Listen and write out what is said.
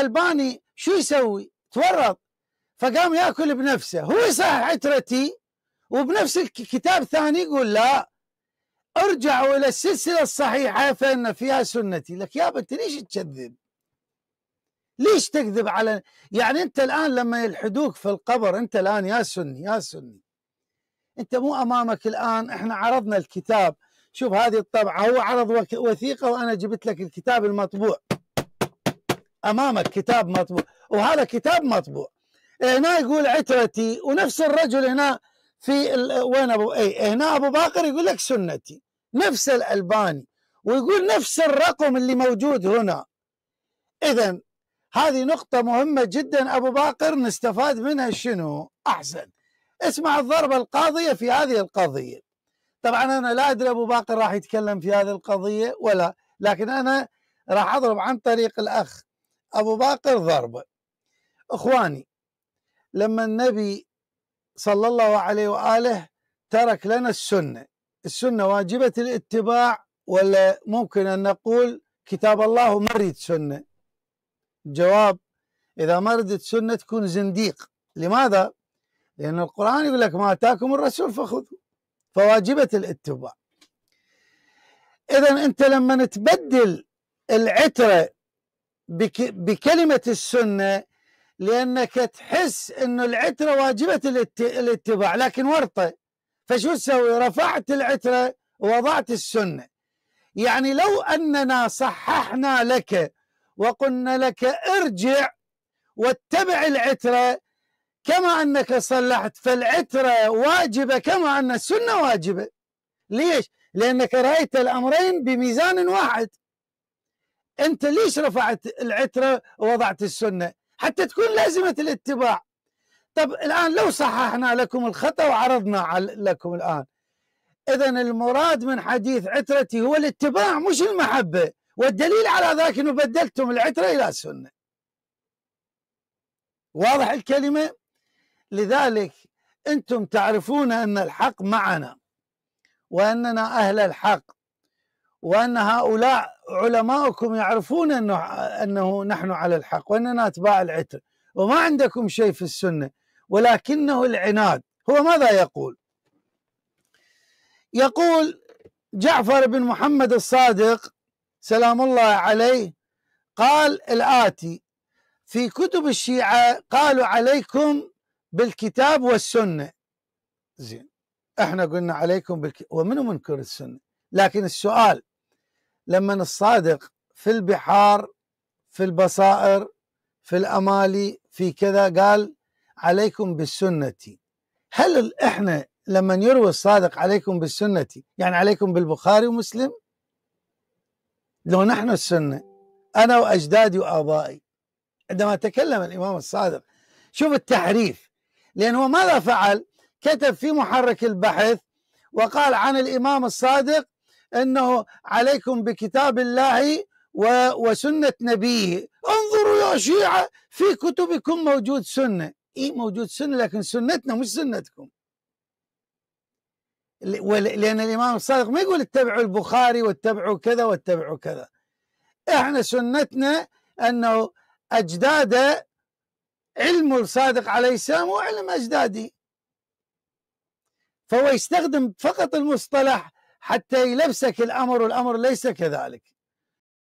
الباني شو يسوي؟ تورط فقام ياكل بنفسه هو يصحح عترتي وبنفس الكتاب ثاني يقول لا ارجعوا الى السلسله الصحيحه فان فيها سنتي لك يا بنت ليش تكذب؟ ليش تكذب على يعني انت الان لما يلحدوك في القبر انت الان يا سني يا سني انت مو امامك الان احنا عرضنا الكتاب شوف هذه الطبعه هو عرض وثيقه وانا جبت لك الكتاب المطبوع امامك كتاب مطبوع وهذا كتاب مطبوع هنا يقول عترتي ونفس الرجل هنا في ال... وين ابو اي هنا ابو باقر يقول لك سنتي نفس الالباني ويقول نفس الرقم اللي موجود هنا اذا هذه نقطة مهمة جدا ابو باقر نستفاد منها شنو؟ احسن اسمع الضربة القاضية في هذه القضية طبعا انا لا ادري ابو باقر راح يتكلم في هذه القضية ولا لكن انا راح اضرب عن طريق الاخ أبو باقر ضربة إخواني لما النبي صلى الله عليه وآله ترك لنا السنة السنة واجبة الاتباع ولا ممكن أن نقول كتاب الله ما سنة جواب إذا مردت سنة تكون زنديق لماذا؟ لأن القرآن يقول لك ما أتاكم الرسول فخذوا فواجبة الاتباع إذا أنت لما تبدل العترة بك بكلمة السنة لأنك تحس أنه العترة واجبة الاتباع لكن ورطة فشو تسوي رفعت العترة ووضعت السنة يعني لو أننا صححنا لك وقلنا لك ارجع واتبع العترة كما أنك صلحت فالعترة واجبة كما أن السنة واجبة ليش؟ لأنك رأيت الأمرين بميزان واحد انت ليش رفعت العتره ووضعت السنه حتى تكون لازمه الاتباع طب الان لو صححنا لكم الخطا وعرضنا لكم الان اذا المراد من حديث عترتي هو الاتباع مش المحبه والدليل على ذلك انه بدلتم العتره الى سنه. واضح الكلمه لذلك انتم تعرفون ان الحق معنا واننا اهل الحق وان هؤلاء علماؤكم يعرفون انه انه نحن على الحق واننا اتباع العتر وما عندكم شيء في السنه ولكنه العناد هو ماذا يقول؟ يقول جعفر بن محمد الصادق سلام الله عليه قال الاتي في كتب الشيعه قالوا عليكم بالكتاب والسنه زين احنا قلنا عليكم بالك... ومنو منكر السنه؟ لكن السؤال لما الصادق في البحار في البصائر في الأمالي في كذا قال عليكم بالسنة هل إحنا لما يروي الصادق عليكم بالسنة يعني عليكم بالبخاري ومسلم لو نحن السنة أنا وأجدادي وآبائي عندما تكلم الإمام الصادق شوف التحريف لان هو ماذا فعل كتب في محرك البحث وقال عن الإمام الصادق أنه عليكم بكتاب الله وسنة نبيه انظروا يا شيعة في كتبكم موجود سنة إيه موجود سنة لكن سنتنا مش سنتكم لأن الإمام الصادق ما يقول اتبعوا البخاري واتبعوا كذا واتبعوا كذا احنا سنتنا أنه أجداد علم الصادق عليه السلام وعلم أجدادي فهو يستخدم فقط المصطلح حتى يلبسك الأمر والأمر ليس كذلك